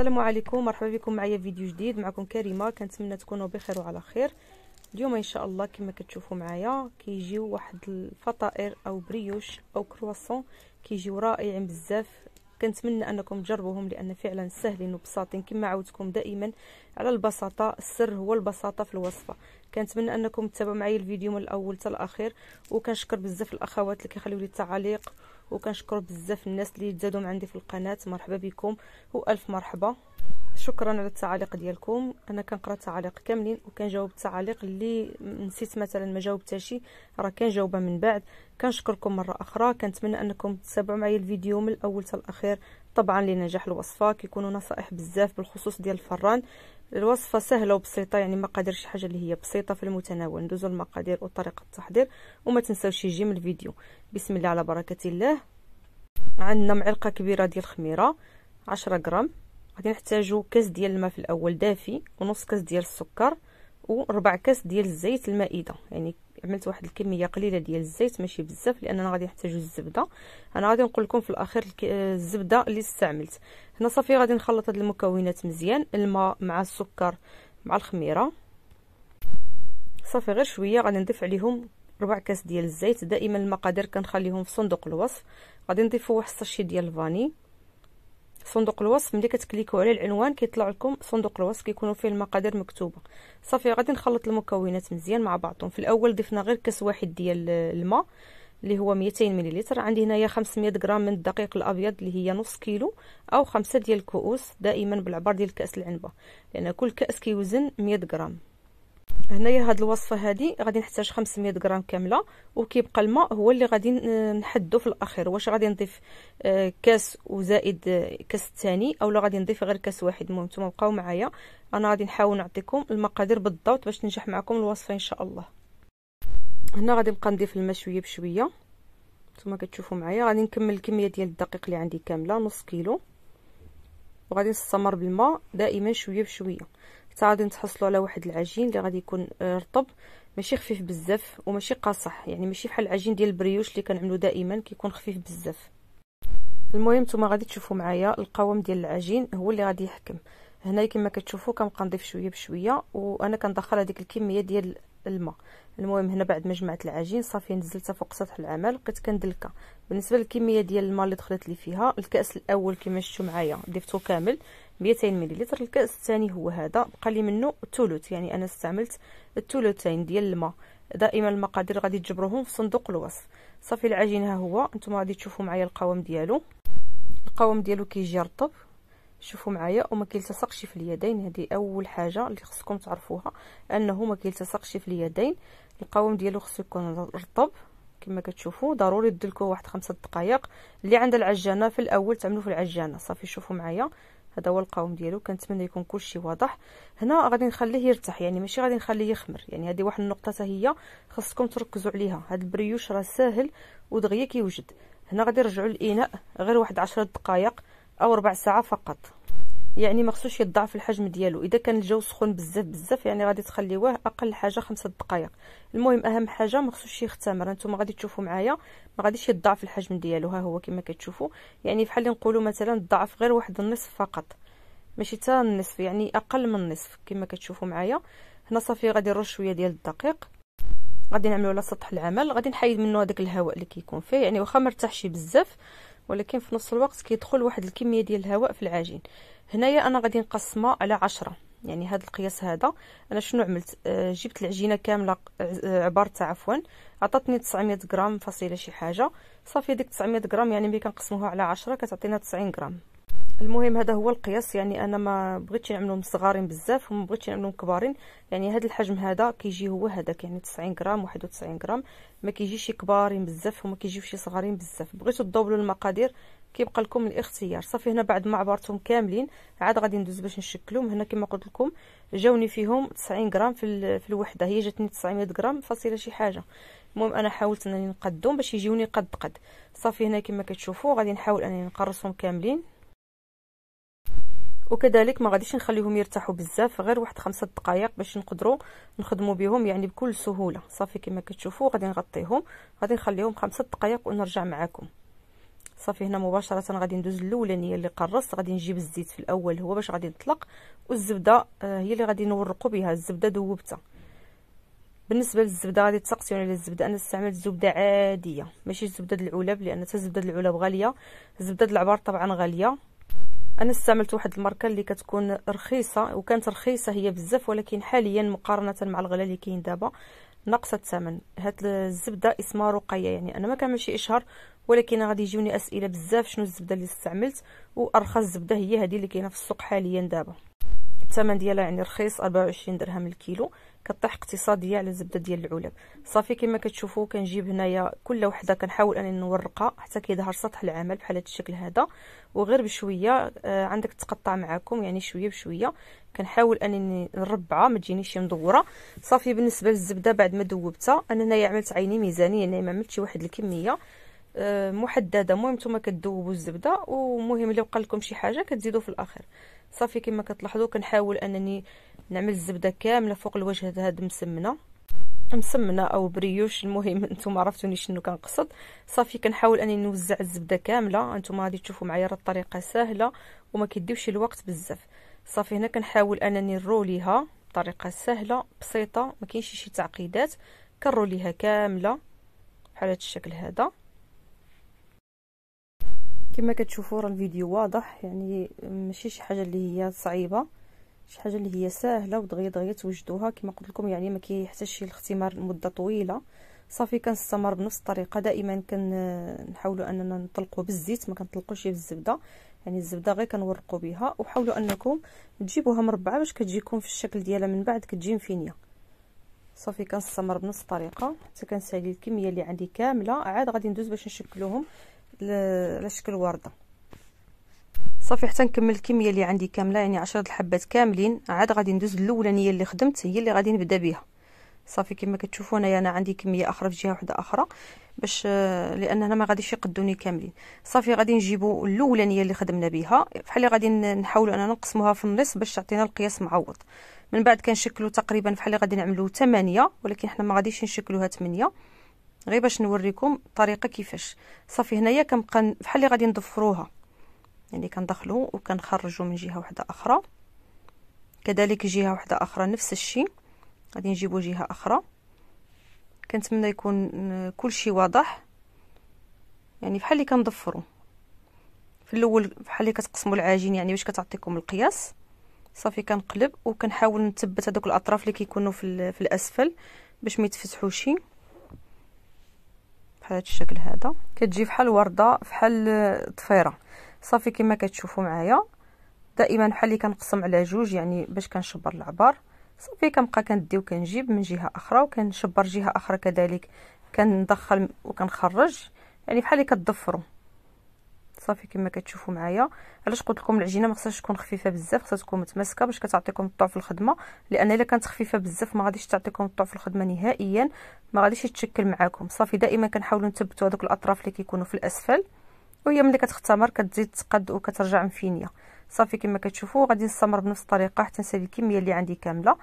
السلام عليكم مرحبا بكم معايا فيديو جديد معكم كريمه كنتمنى تكونوا بخير وعلى خير اليوم ان شاء الله كما كتشوفوا معايا كيجيو واحد الفطائر او بريوش او كرواسون كيجيو رائعين بزاف كنتمنى انكم تجربوهم لان فعلا سهلين وبساطين كما عودتكم دائما على البساطه السر هو البساطه في الوصفه كنتمنى انكم تتابعوا معايا الفيديو من الاول حتى الاخير وكنشكر بزاف الاخوات اللي كيخليو لي التعاليق وكنشكر بزاف الناس اللي تزادوا عندي في القناه مرحبا بكم والف مرحبا شكرا على التعاليق ديالكم انا كنقرا التعاليق كاملين وكنجاوب التعاليق اللي نسيت مثلا ما جاوبتها شي راه كنجاوبها من بعد كنشكركم مره اخرى كنتمنى انكم تتابعوا معايا الفيديو من الاول حتى الاخير طبعا لنجاح الوصفه كيكونوا نصائح بزاف بالخصوص ديال الفران الوصفه سهله وبسيطه يعني ما قادرش شي حاجه اللي هي بسيطه في المتناول ندوزو المقادير وطريقه التحضير وما تنساوش يجيم الفيديو بسم الله على بركه الله عندنا معلقه كبيره ديال الخميره عشرة غرام غادي نحتاجو كاس ديال الماء في الاول دافي ونص كاس ديال السكر وربع كاس ديال الزيت المائده يعني عملت واحد الكميه قليله ديال الزيت ماشي بزاف لان انا غادي نحتاجو الزبده انا غادي نقول لكم في الاخير الزبده اللي استعملت هنا صافي غادي نخلط هاد المكونات مزيان الماء مع السكر مع الخميره صافي غير شويه غادي نضيف عليهم ربع كاس ديال الزيت دائما المقادير كنخليهم في صندوق الوصف غادي نضيفو واحد الصاشي ديال الفاني صندوق الوصف ملي كتكليكو على العنوان كيطلع لكم صندوق الوصف كيكونوا فيه المقادير مكتوبه صافي غادي نخلط المكونات مزيان مع بعضهم في الاول ضفنا غير كاس واحد ديال الماء اللي هو 200 مليلتر عندي هنايا 500 غرام من الدقيق الابيض اللي هي نص كيلو او خمسة ديال الكؤوس دائما بالعبار ديال كاس العنبه لان كل كاس كيوزن 100 غرام هنايا هاد الوصفه هادي غادي نحتاج 500 غرام كامله وكيبقى الماء هو اللي غادي نحدو في الاخير واش غادي نضيف آه، كاس وزائد آه، كاس الثاني اولا غادي نضيف غير كاس واحد المهم نتوما بقاو معايا انا غادي نحاول نعطيكم المقادير بالضبط باش تنجح معكم الوصفه ان شاء الله هنا غادي نبقى نضيف الماء شويه بشويه نتوما كتشوفوا معايا غادي نكمل الكميه ديال الدقيق اللي عندي كامله نص كيلو وغادي نستمر بالماء دائما شويه بشويه غادي تحصلوا على واحد العجين اللي غادي يكون آه، رطب ماشي خفيف بزاف وماشي قاصح يعني ماشي بحال العجين ديال البريوش اللي كنعملو دائما كيكون خفيف بزاف المهم نتوما غادي تشوفوا معايا القوام ديال العجين هو اللي غادي يحكم هنا كما كتشوفوا كنبقى نضيف شويه بشويه وانا كندخل هذيك الكميه ديال الماء المهم هنا بعد ما جمعت العجين صافي نزلتها فوق سطح العمل بقيت كندلكا بالنسبه للكميه ديال الماء اللي دخلت لي فيها الكاس الاول كما شفتوا معايا ضفته كامل 200 مليلتر الكاس الثاني هو هذا بقى لي منه الثلث يعني انا استعملت الثلثين ديال الماء دائما المقادير غادي تجبروهم في صندوق الوصف صافي العجين ها هو نتوما غادي تشوفوا معايا القوام ديالو القوام ديالو كيجي رطب شوفوا معايا وما كيلتصقش في اليدين هذه اول حاجه اللي خصكم تعرفوها انه ما كيلتصقش في اليدين القوام ديالو خصو يكون رطب كما كتشوفوا ضروري ديركم واحد خمسة دقائق اللي عند العجانه في الاول تعملوا في العجانه صافي شوفوا معايا هذا هو القوام ديالو كنتمنى يكون كلشي واضح هنا غادي نخليه يرتاح يعني ماشي غادي نخليه يخمر يعني هذه واحد النقطه حتى هي خصكم تركزوا عليها هذا البريوش راه ساهل ودغيا كيوجد هنا غادي نرجعوا للاناء غير واحد عشرة دقائق او ربع ساعه فقط يعني ما خصوش يضعف الحجم ديالو اذا كان الجو سخون بزاف بزاف يعني غادي تخليوه اقل حاجه خمسة دقائق المهم اهم حاجه ما خصوش يختمر انتم غادي تشوفوا معايا ما غاديش يضعف الحجم ديالو ها هو كما كتشوفوا يعني بحال اللي نقولوا مثلا ضعف غير واحد النصف فقط ماشي حتى النصف يعني اقل من النصف كما كتشوفوا معايا هنا صافي غادي نرش شويه ديال الدقيق غادي نعملو على سطح العمل غادي نحيد منه هذاك الهواء اللي كيكون فيه يعني واخا مرتاحش بزاف ولكن في نفس الوقت كيدخل واحد الكميه ديال الهواء في العجين هنايا انا غادي نقسمها على عشرة يعني هذا القياس هذا انا شنو عملت آه، جبت العجينه كامله آه، عبارتها عفوا عطاتني 900 غرام فاصله شي حاجه صافي ديك 900 غرام يعني ملي كنقسموها على 10 كتعطينا 90 غرام المهم هذا هو القياس يعني انا ما بغيتش نعملهم صغارين بزاف وما بغيتش نعملهم كبارين يعني هذا الحجم هذا كيجي هو هذاك يعني 90 غرام 91 غرام ما كيجيش كبارين بزاف وما كيجيوش صغارين بزاف بغيتو تضوبلوا المقادير كيبقى لكم الاختيار صافي هنا بعد ما عبرتهم كاملين عاد غادي ندوز باش نشكلهم هنا كما قلت لكم جاوني فيهم 90 غرام في, في الوحده هي جاتني 900 غرام فاصله شي حاجه المهم انا حاولت انني نقدهم باش يجيوني قد قد صافي هنا كما كتشوفوا غادي نحاول انني نقرصهم كاملين وكذلك ما غاديش نخليهم يرتاحوا بزاف غير واحد خمسة دقائق باش نقدروا نخدموا بهم يعني بكل سهوله صافي كما كتشوفوا غادي نغطيهم غادي نخليهم خمسة دقائق ونرجع معكم صافي هنا مباشره غادي ندوز الاولانيه اللي قرصت غادي نجيب الزيت في الاول هو باش غادي نطلق والزبده آه، هي اللي غادي نورقوا بها الزبده ذوبتها بالنسبه للزبده غادي تسقسيوني على الزبده انا استعملت زبده عاديه ماشي زبده العلب لان حتى زبده العلب غاليه زبده العبار طبعا غاليه انا استعملت واحد الماركه اللي كتكون رخيصه وكانت رخيصه هي بزاف ولكن حاليا مقارنه مع الغلا اللي كاين دابا ناقصه الثمن هاد الزبده اسمها رقيه يعني انا ما كنمشي اشهر ولكن غادي يجوني اسئله بزاف شنو الزبده اللي استعملت وارخص زبده هي هذه اللي كاينه في السوق حاليا دابا الثمن ديالها يعني رخيص 24 درهم الكيلو كطيح اقتصاديه على الزبده ديال العلب صافي كما كتشوفوا كنجيب هنايا كل وحده كنحاول انني نورقها حتى كيظهر سطح العمل بحال هذا الشكل هذا وغير بشويه آه، عندك تقطع معاكم يعني شويه بشويه كنحاول انني نربعها ما تجينيش مدوره صافي بالنسبه للزبده بعد ما ذوبتها انا هنايا عملت عيني ميزانيه يعني ما عملتش واحد الكميه آه، محدده المهم نتوما كتذوبوا الزبده ومهم الا وقع لكم شي حاجه كتزيدوا في الاخر صافي كما كتلاحظوا كنحاول انني نعمل الزبده كامله فوق الوجه هاد المسمنه مسمنه او بريوش المهم نتوما عرفتوني شنو كنقصد صافي كنحاول انني نوزع الزبده كامله انتم غادي تشوفوا معايا راه الطريقه سهله وما كيديوش الوقت بزاف صافي هنا كنحاول انني نروليها بطريقه سهله بسيطه ما كاينش شي تعقيدات كنروليها كامله بحال هذا الشكل هذا كما كتشوفوا راه الفيديو واضح يعني ماشي شي حاجه اللي هي صعيبه شي حاجه اللي هي ساهله ودغيا دغيا توجدوها كما قلت لكم يعني ما كيحتاجش الاختمار لمده طويله صافي كنستمر بنفس الطريقه دائما كنحاولوا اننا نطلقوا بالزيت ما كنطلقوش بالزبده يعني الزبده غير كنورقوا بها وحاولوا انكم تجيبوها مربعه باش كتجيكم في الشكل ديالها من بعد كتجي مفينيه صافي كنستمر بنفس الطريقه حتى كنسالي الكميه اللي عندي كامله عاد غادي ندوز باش نشكلوهم على شكل ورده صافي حتى نكمل الكميه اللي عندي كامله يعني 10 الحبات كاملين عاد غادي ندوز الاولانيه اللي خدمت هي اللي غادي نبدا بها صافي كما كتشوفوا انايا انا عندي كميه اخرى في جهه واحده اخرى باش لان هنا ما غاديش يقدوني كاملين صافي غادي نجيبوا الاولانيه اللي خدمنا بها بحال غادي نحاولوا اننا نقسموها في النص باش تعطينا القياس معوض من بعد كنشكلوا تقريبا بحال غادي نعملوا 8 ولكن حنا ما غاديش نشكلوها 8 غير باش نوريكم الطريقه كيفاش صافي هنايا كنبقى بحال اللي غادي نضفروها يعني كندخلو وكنخرجو من جهه واحده اخرى كذلك جهه واحده اخرى نفس الشيء غادي نجيبو جهه اخرى كنتمنى يكون كل شيء واضح يعني بحال اللي كنضفرو في الاول بحال اللي كتقسموا العجين يعني باش كتعطيكم القياس صافي كنقلب وكنحاول نثبت هذوك الاطراف اللي كيكونوا في, في الاسفل باش ما يتفتحوش بحال هذا الشكل هذا كتجي فحال ورده فحال طفيره صافي كما كتشوفوا معايا دائما بحال اللي كنقسم على جوج يعني باش كنشبر العبار صافي كنبقى كندي وكنجيب من جهه اخرى وكنشبر جهه اخرى كذلك كندخل وكنخرج يعني بحال اللي كتضفروا صافي كما كتشوفوا معايا علاش قلت لكم العجينه ما خصهاش تكون خفيفه بزاف خصها تكون متماسكه باش كتعطيكم الضعف في الخدمه لان الا كانت خفيفه بزاف ما غاديش تعطيكم الضعف في الخدمه نهائيا ما غاديش يتشكل معاكم صافي دائما كنحاولوا نثبتوا هذوك الاطراف اللي كيكونوا في الاسفل وهي ملي كتختمر كتزيد تقد وكترجع مفينيه صافي كما كتشوفوا غادي نستمر بنفس الطريقه حتى نسالي الكميه اللي عندي كامله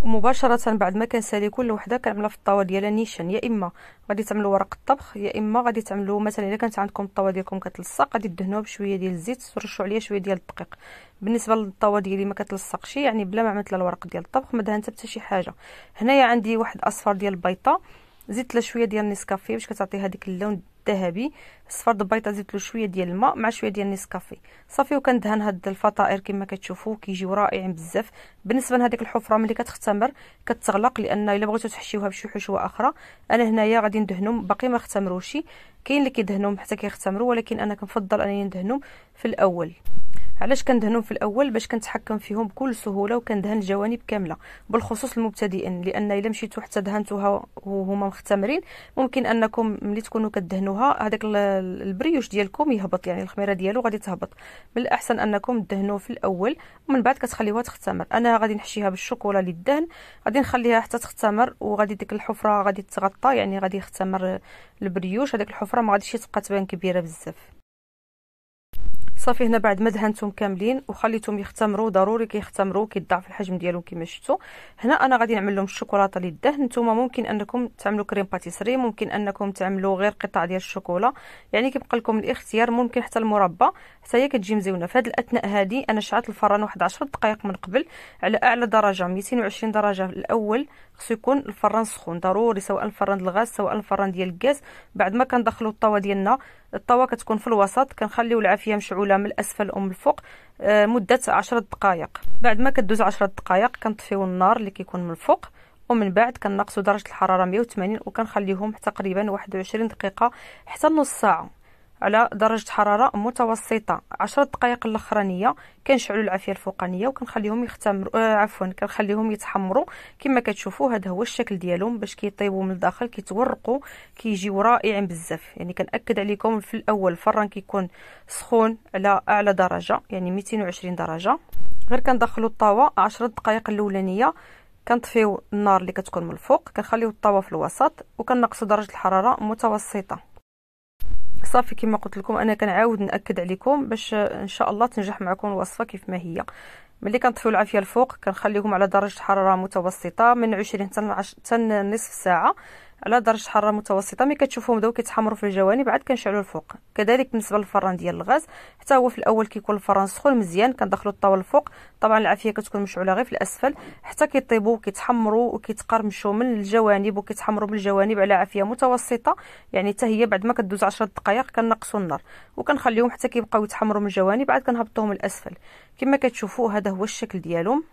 ومباشره بعد ما كنسالي كل وحده كنعملها في الطاوه ديالها نيشان يا اما غادي تعملوا ورق الطبخ يا اما غادي تعملوا مثلا الا كانت عندكم الطاوه ديالكم كتلصق غادي دهنوها بشويه ديال الزيت ترشوا عليها شويه ديال الدقيق بالنسبه للطاوه ديالي ما كتلصقش يعني بلا ما عملت لها الورق ديال الطبخ ما دهنت حتى شي حاجه هنايا عندي واحد اصفر ديال البيضه زدت له شويه ديال النسكافيه باش كتعطي هذيك اللون الذهبي صفر البيضه زدت له شويه ديال الماء مع شويه ديال النسكافيه صافي وكندهن هاد الفطائر كما كتشوفوا كيجيو رائعين بزاف بالنسبه لهذيك الحفره ملي كتختمر كتغلق لان الا بغيتو تحشيوها بشي حشوه اخرى انا هنايا غادي ندهنهم باقي ما اختمروش كاين اللي كيدهنهم حتى كيختمروا ولكن انا كنفضل انني ندهنهم في الاول علاش كندهنهم في الاول باش كنتحكم فيهم بكل سهوله وكندهن الجوانب كامله بالخصوص المبتدئين لان الا مشيتو حتى دهنتوها وهما مختمرين ممكن انكم ملي تكونوا كدهنوها هذاك البريوش ديالكم يهبط يعني الخميره ديالو غادي تهبط من الاحسن انكم تدهنوه في الاول ومن بعد كتخليوها تختمر انا غادي نحشيها بالشوكولا للدهن غادي نخليها حتى تختمر وغادي ديك الحفره غادي تغطى يعني غادي يختمر البريوش هذاك الحفره ما غاديش تبقى تبان كبيره بزاف صافي هنا بعد ما دهنتهم كاملين وخليتهم يختمروا ضروري كيختمروا كيضاعف الحجم ديالهم كما شفتوا هنا انا غادي نعمل لهم الشوكولاته اللي دهن نتوما ممكن انكم تعملوا كريم باتيسري ممكن انكم تعملوا غير قطع ديال الشوكولا يعني كيبقى لكم الاختيار ممكن حتى المربى حتى هي كتجي مزيونه فهاد الاثناء هادي انا شعلت الفران واحد 10 دقائق من قبل على اعلى درجه 220 درجه الاول خصو يكون الفران سخون ضروري سواء الفران الغاز سواء الفران ديال الغاز بعد ما كندخلوا الطوا ديالنا الطوا كتكون في الوسط كنخليو العافيه مشعوله من الاسفل ومن الفوق آه، مده 10 دقائق بعد ما كدوز 10 دقائق كنطفيو النار اللي كيكون من الفوق ومن بعد كنقصوا درجه الحراره 180 وكنخليهم تقريبا 21 دقيقه حتى نص ساعه على درجة حرارة متوسطة عشرة دقائق الأخرانية كنشعلوا العافية الفوقانية وكنخليهم يختمروا آه عفوا كنخليهم يتحمروا كما كتشوفوا هذا هو الشكل ديالهم باش كيطيبوا من الداخل كيتورقوا كيجيو رائعين بزاف يعني كنأكد عليكم في الأول الفران كيكون سخون على أعلى درجة يعني 220 درجة غير كندخلوا الطاوة عشرة دقائق الأولانية كنطفيو النار اللي كتكون من الفوق كنخليو الطاوة في الوسط وكنقصوا درجة الحرارة متوسطة صافي كما قلت لكم انا كنعاود ناكد عليكم باش ان شاء الله تنجح معكم الوصفه كيف ما هي ملي كنطفيو العافيه الفوق كنخليهم على درجه حراره متوسطه من 20 حتى نصف ساعه على درجه حراره متوسطه ملي كتشوفوهم بداو كيتحمروا في الجوانب عاد كنشعلوا الفوق كذلك بالنسبه للفران ديال الغاز حتى هو في الاول كيكون الفران سخون مزيان كندخلوا الطاوله الفوق طبعا العافيه كتكون مشعوله غير في الاسفل حتى كيطيبوا وكيتحمروا وكيتقرمشوا من الجوانب وكيتحمروا من الجوانب على عافيه متوسطه يعني حتى هي بعد ما كدوز 10 دقائق كنقصوا النار وكنخليهم حتى كيبقاو يتحمروا من الجوانب عاد كنهبطوهم للاسفل كما كتشوفوا هذا هو الشكل ديالهم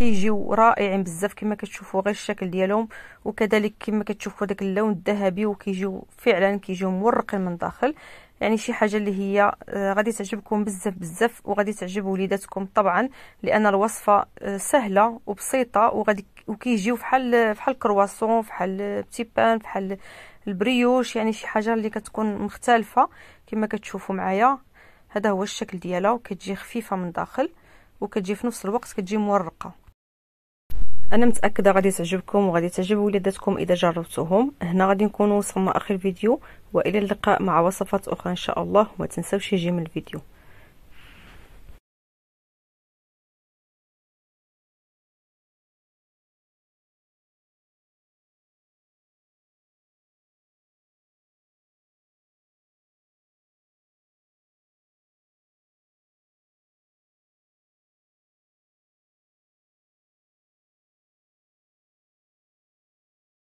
كيجيو رائعين بزاف كما كتشوفوا غير الشكل ديالهم وكذلك كما كتشوفوا داك اللون الذهبي وكيجيو فعلا كيجيو مورقين من داخل يعني شي حاجه اللي هي آه، غادي تعجبكم بزاف بزاف وغادي تعجب وليداتكم طبعا لان الوصفه آه، سهله وبسيطه وغادي وكيجيو فحال فحال كرواسون فحال بتي بان فحال البريوش يعني شي حاجه اللي كتكون مختلفه كما كتشوفوا معايا هذا هو الشكل ديالها وكتجي خفيفه من داخل وكتجي في نفس الوقت كتجي مورقه انا متاكده غادي تعجبكم وغادي تعجب وليداتكم اذا جربتوهم هنا غادي نكونوا وصلنا اخر الفيديو والى اللقاء مع وصفات اخرى ان شاء الله وما تنساوش يجي من الفيديو